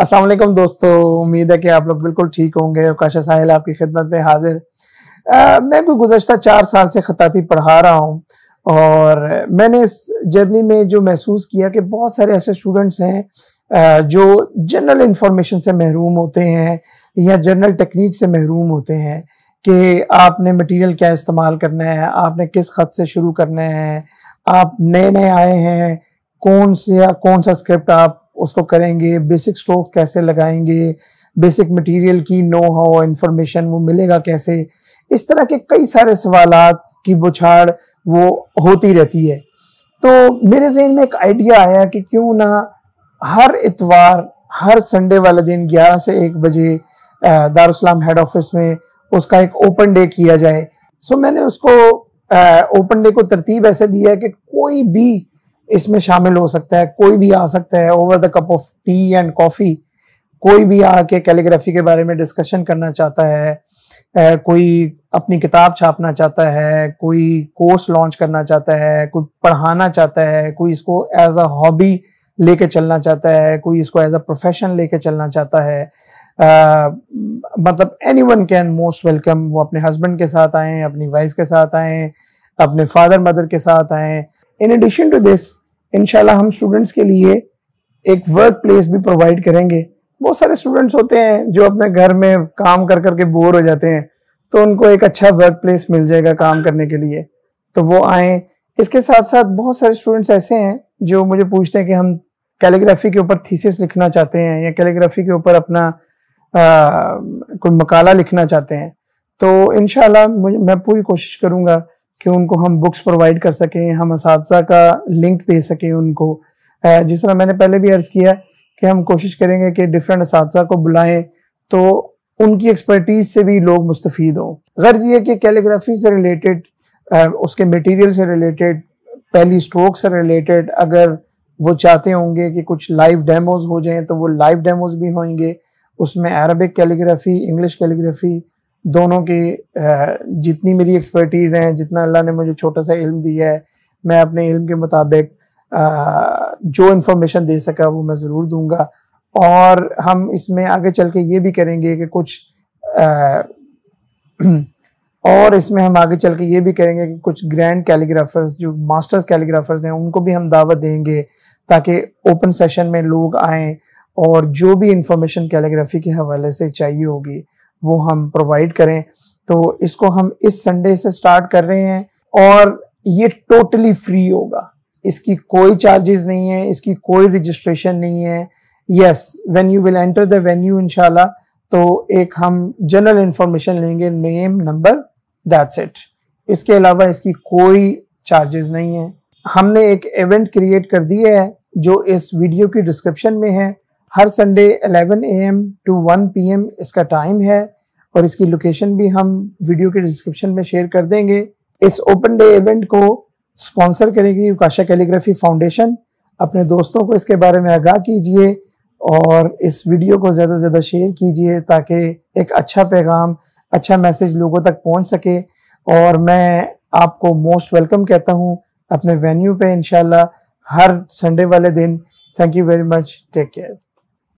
असलम दोस्तों उम्मीद है कि आप लोग बिल्कुल ठीक होंगे काशा साहिल आपकी खिदमत में हाजिर आ, मैं कोई गुजशत चार साल से खताती पढ़ा रहा हूँ और मैंने इस जर्नी में जो महसूस किया कि बहुत सारे ऐसे स्टूडेंट्स हैं जो जनरल इन्फॉर्मेशन से महरूम होते हैं या जनरल टेक्निक से महरूम होते हैं कि आपने मटेरियल क्या इस्तेमाल करना है आपने किस ख़त से शुरू करना है आप नए नए आए हैं कौन से या कौन सा स्क्रिप्ट आप उसको करेंगे बेसिक स्ट्रोक कैसे लगाएंगे बेसिक मटेरियल की नो हाउ इन्फॉर्मेशन वो मिलेगा कैसे इस तरह के कई सारे सवाल की बुछाड़ वो होती रहती है तो मेरे जहन में एक आइडिया आया कि क्यों ना हर इतवार हर संडे वाले दिन 11 से 1 बजे दारुसलाम हेड ऑफिस में उसका एक ओपन डे किया जाए सो मैंने उसको ओपन डे को तरतीब ऐसे दी है कि कोई भी इसमें शामिल हो सकता है कोई भी आ सकता है over the cup of tea and coffee कोई भी आके कैलीग्राफी के बारे में डिस्कशन करना चाहता है कोई अपनी किताब छापना चाहता है कोई कोर्स लॉन्च करना चाहता है कोई पढ़ाना चाहता है कोई इसको एज अ हॉबी लेके चलना चाहता है कोई इसको एज अ प्रोफेशन लेके चलना चाहता है मतलब anyone can most welcome वो अपने हस्बैंड के साथ आए अपनी वाइफ के साथ आए अपने फादर मदर के साथ आए इन एडिशन टू दिस इनशाला हम स्टूडेंट्स के लिए एक वर्क प्लेस भी प्रोवाइड करेंगे बहुत सारे स्टूडेंट्स होते हैं जो अपने घर में काम कर करके बोर हो जाते हैं तो उनको एक अच्छा वर्क प्लेस मिल जाएगा काम करने के लिए तो वो आए इसके साथ साथ बहुत सारे स्टूडेंट्स ऐसे हैं जो मुझे पूछते हैं कि हम कैलीग्राफी के ऊपर थीसिस लिखना चाहते हैं या कैलीग्राफी के ऊपर अपना आ, कोई मकाला लिखना चाहते हैं तो इन मैं पूरी कोशिश करूँगा कि उनको हम बुक्स प्रोवाइड कर सकें हम इस का लिंक दे सकें उनको जिस तरह मैंने पहले भी अर्ज़ किया कि हम कोशिश करेंगे कि डिफरेंट इस को बुलाएं तो उनकी एक्सपर्टीज़ से भी लोग मुस्तफ़ हों गर्ज ये कि कैलीग्राफी से रिलेटेड उसके मटेरियल से रिलेटेड पहली स्ट्रोक से रिलेटेड अगर वो चाहते होंगे कि कुछ लाइव डेमोज हो जाएं तो वो लाइव डेमोज भी होंगे उसमें अरबिक कैलीग्राफी इंग्लिश कैलीग्राफी दोनों की जितनी मेरी एक्सपर्टीज़ हैं जितना अल्लाह ने मुझे छोटा सा इल्म दिया है मैं अपने इल्म के मुताबिक जो इन्फॉर्मेशन दे सका वो मैं ज़रूर दूंगा और हम इसमें आगे चल के ये भी करेंगे कि कुछ और इसमें हम आगे चल के ये भी करेंगे कि कुछ ग्रैंड कैलीग्राफर्स जो मास्टर्स कैलीग्राफर्स हैं उनको भी हम दावत देंगे ताकि ओपन सेशन में लोग आएँ और जो भी इंफॉर्मेशन कैलीग्राफी के हवाले से चाहिए होगी वो हम प्रोवाइड करें तो इसको हम इस संडे से स्टार्ट कर रहे हैं और ये टोटली फ्री होगा इसकी कोई चार्जेस नहीं है इसकी कोई रजिस्ट्रेशन नहीं है yes when you will enter the venue इनशाला तो एक हम जनरल इंफॉर्मेशन लेंगे नेम नंबर दैट्स इट इसके अलावा इसकी कोई चार्जेस नहीं है हमने एक इवेंट क्रिएट कर दिया है जो इस वीडियो की डिस्क्रिप्शन में है हर संडे 11 एम टू 1 पीएम इसका टाइम है और इसकी लोकेशन भी हम वीडियो के डिस्क्रिप्शन में शेयर कर देंगे इस ओपन डे इवेंट को स्पॉन्सर करेगी युकाशा कैलीग्राफी फाउंडेशन अपने दोस्तों को इसके बारे में आगाह कीजिए और इस वीडियो को ज़्यादा से ज़्यादा शेयर कीजिए ताकि एक अच्छा पैगाम अच्छा मैसेज लोगों तक पहुंच सके और मैं आपको मोस्ट वेलकम कहता हूं अपने वेन्यू पे इंशाल्लाह हर संडे वाले दिन thank you very much take care